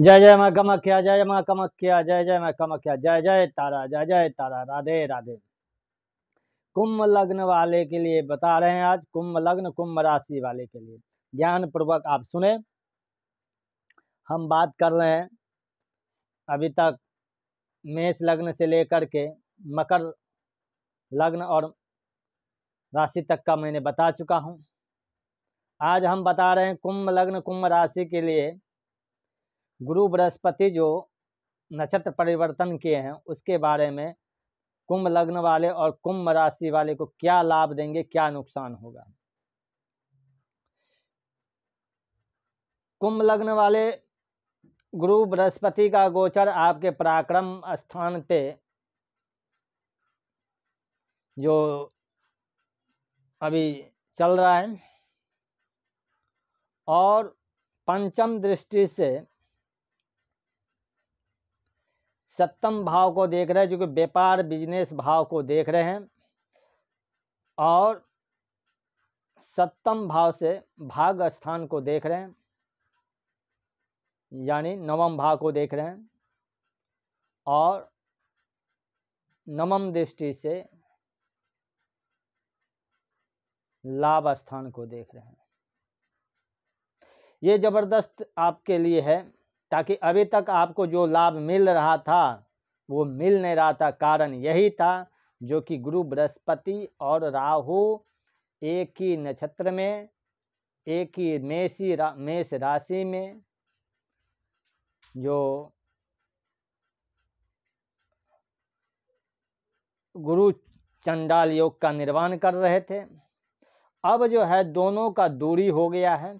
जय जय मा कमख्या जय मा कमख्या जय जय मा कमख्या जय जय तारा जय जय तारा राधे राधे कुंभ लग्न वाले के लिए बता रहे हैं आज कुंभ लग्न कुंभ राशि वाले के लिए ज्ञान पूर्वक आप सुने हम बात कर रहे हैं अभी तक मेष लग्न से लेकर के मकर लग्न और राशि तक का मैंने बता चुका हूँ आज हम बता रहे हैं कुंभ लग्न कुंभ राशि के लिए गुरु बृहस्पति जो नक्षत्र परिवर्तन किए हैं उसके बारे में कुंभ लग्न वाले और कुंभ राशि वाले को क्या लाभ देंगे क्या नुकसान होगा कुंभ लग्न वाले गुरु बृहस्पति का गोचर आपके पराक्रम स्थान पे जो अभी चल रहा है और पंचम दृष्टि से सप्तम भाव को देख रहे हैं जो कि व्यापार बिजनेस भाव को देख रहे हैं और सप्तम भाव से भाग स्थान को देख रहे हैं यानी नवम भाव को देख रहे हैं और नवम दृष्टि से लाभ स्थान को देख रहे हैं ये ज़बरदस्त आपके लिए है ताकि अभी तक आपको जो लाभ मिल रहा था वो मिल नहीं रहा था कारण यही था जो कि गुरु बृहस्पति और राहु एक ही नक्षत्र में एक ही मेषी रा, मेष राशि में जो गुरु चंडाल योग का निर्माण कर रहे थे अब जो है दोनों का दूरी हो गया है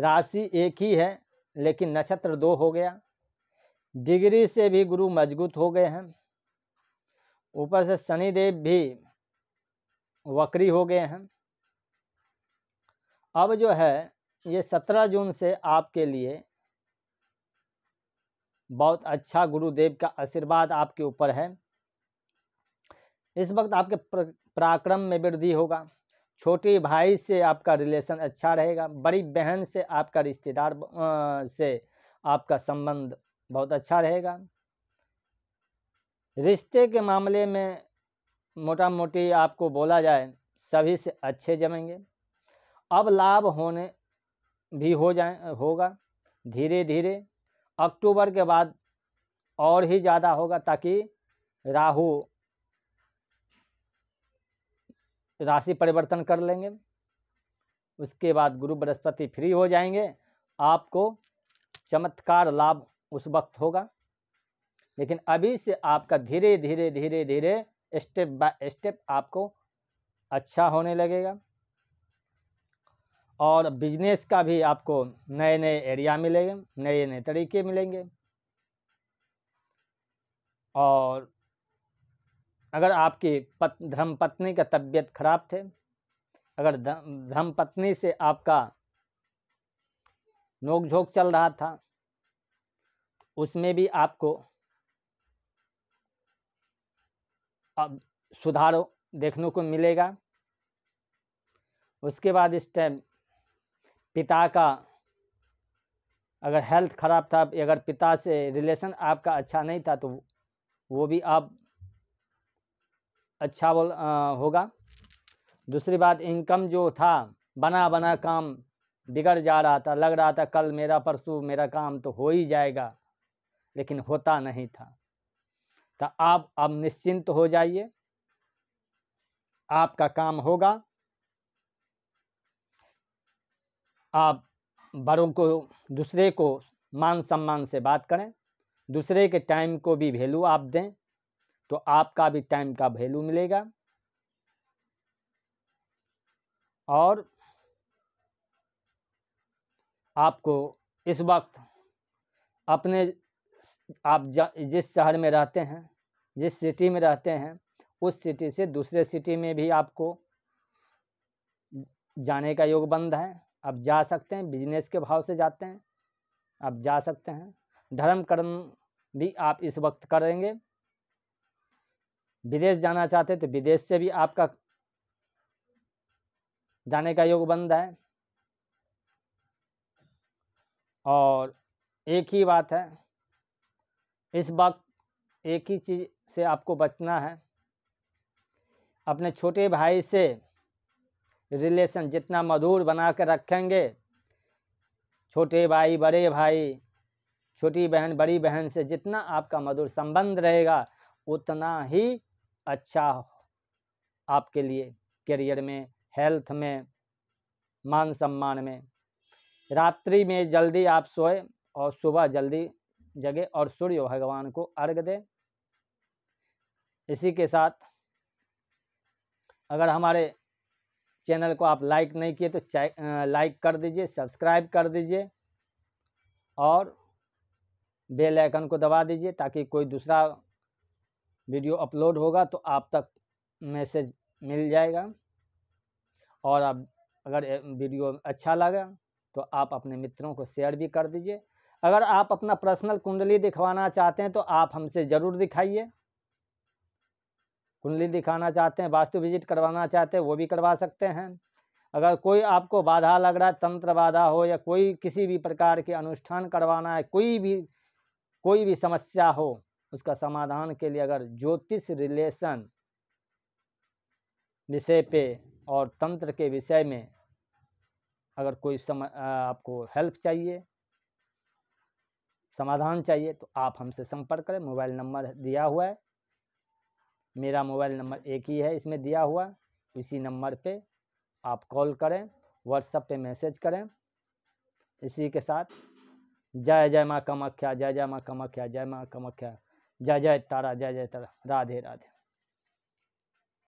राशि एक ही है लेकिन नक्षत्र दो हो गया डिग्री से भी गुरु मजबूत हो गए हैं ऊपर से शनिदेव भी वक्री हो गए हैं अब जो है ये सत्रह जून से आपके लिए बहुत अच्छा गुरुदेव का आशीर्वाद आपके ऊपर है इस वक्त आपके पराक्रम में वृद्धि होगा छोटे भाई से आपका रिलेशन अच्छा रहेगा बड़ी बहन से आपका रिश्तेदार से आपका संबंध बहुत अच्छा रहेगा रिश्ते के मामले में मोटा मोटी आपको बोला जाए सभी से अच्छे जमेंगे अब लाभ होने भी हो जाए होगा धीरे धीरे अक्टूबर के बाद और ही ज़्यादा होगा ताकि राहु राशि परिवर्तन कर लेंगे उसके बाद गुरु बृहस्पति फ्री हो जाएंगे आपको चमत्कार लाभ उस वक्त होगा लेकिन अभी से आपका धीरे धीरे धीरे धीरे स्टेप बाय स्टेप आपको अच्छा होने लगेगा और बिजनेस का भी आपको नए नए एरिया मिलेंगे नए नए तरीके मिलेंगे और अगर आपके पत धर्म पत्नी का तबीयत खराब थे अगर धर्म पत्नी से आपका नोकझोंक चल रहा था उसमें भी आपको अब सुधार देखने को मिलेगा उसके बाद इस टाइम पिता का अगर हेल्थ खराब था अगर पिता से रिलेशन आपका अच्छा नहीं था तो वो भी आप अच्छा बोल होगा दूसरी बात इनकम जो था बना बना काम बिगड़ जा रहा था लग रहा था कल मेरा परसों मेरा काम तो हो ही जाएगा लेकिन होता नहीं था तो आप अब निश्चिंत हो जाइए आपका काम होगा आप बड़ों को दूसरे को मान सम्मान से बात करें दूसरे के टाइम को भी वैल्यू आप दें तो आपका भी टाइम का वैल्यू मिलेगा और आपको इस वक्त अपने आप जिस शहर में रहते हैं जिस सिटी में रहते हैं उस सिटी से दूसरे सिटी में भी आपको जाने का योग बंद है आप जा सकते हैं बिजनेस के भाव से जाते हैं आप जा सकते हैं धर्म कर्म भी आप इस वक्त करेंगे विदेश जाना चाहते हैं तो विदेश से भी आपका जाने का योग बंद है और एक ही बात है इस वक्त एक ही चीज़ से आपको बचना है अपने छोटे भाई से रिलेशन जितना मधुर बना कर रखेंगे छोटे भाई बड़े भाई छोटी बहन बड़ी बहन से जितना आपका मधुर संबंध रहेगा उतना ही अच्छा आपके लिए करियर में हेल्थ में मान सम्मान में रात्रि में जल्दी आप सोए और सुबह जल्दी जगे और सूर्य भगवान को अर्घ दें इसी के साथ अगर हमारे चैनल को आप लाइक नहीं किए तो लाइक कर दीजिए सब्सक्राइब कर दीजिए और बेल आइकन को दबा दीजिए ताकि कोई दूसरा वीडियो अपलोड होगा तो आप तक मैसेज मिल जाएगा और आप अगर वीडियो अच्छा लगा तो आप अपने मित्रों को शेयर भी कर दीजिए अगर आप अपना पर्सनल कुंडली दिखवाना चाहते हैं तो आप हमसे ज़रूर दिखाइए कुंडली दिखाना चाहते हैं वास्तु विजिट करवाना चाहते हैं वो भी करवा सकते हैं अगर कोई आपको बाधा लग रहा है तंत्र बाधा हो या कोई किसी भी प्रकार के अनुष्ठान करवाना है कोई भी कोई भी समस्या हो उसका समाधान के लिए अगर ज्योतिष रिलेशन विषय पे और तंत्र के विषय में अगर कोई सम आपको हेल्प चाहिए समाधान चाहिए तो आप हमसे संपर्क करें मोबाइल नंबर दिया हुआ है मेरा मोबाइल नंबर एक ही है इसमें दिया हुआ इसी नंबर पे आप कॉल करें व्हाट्सएप पे मैसेज करें इसी के साथ जय जय माँ कामाख्या जय जय माँ कामाख्या जय माँ कामाख्या जय जय तारा जय जय तारा राधे राधे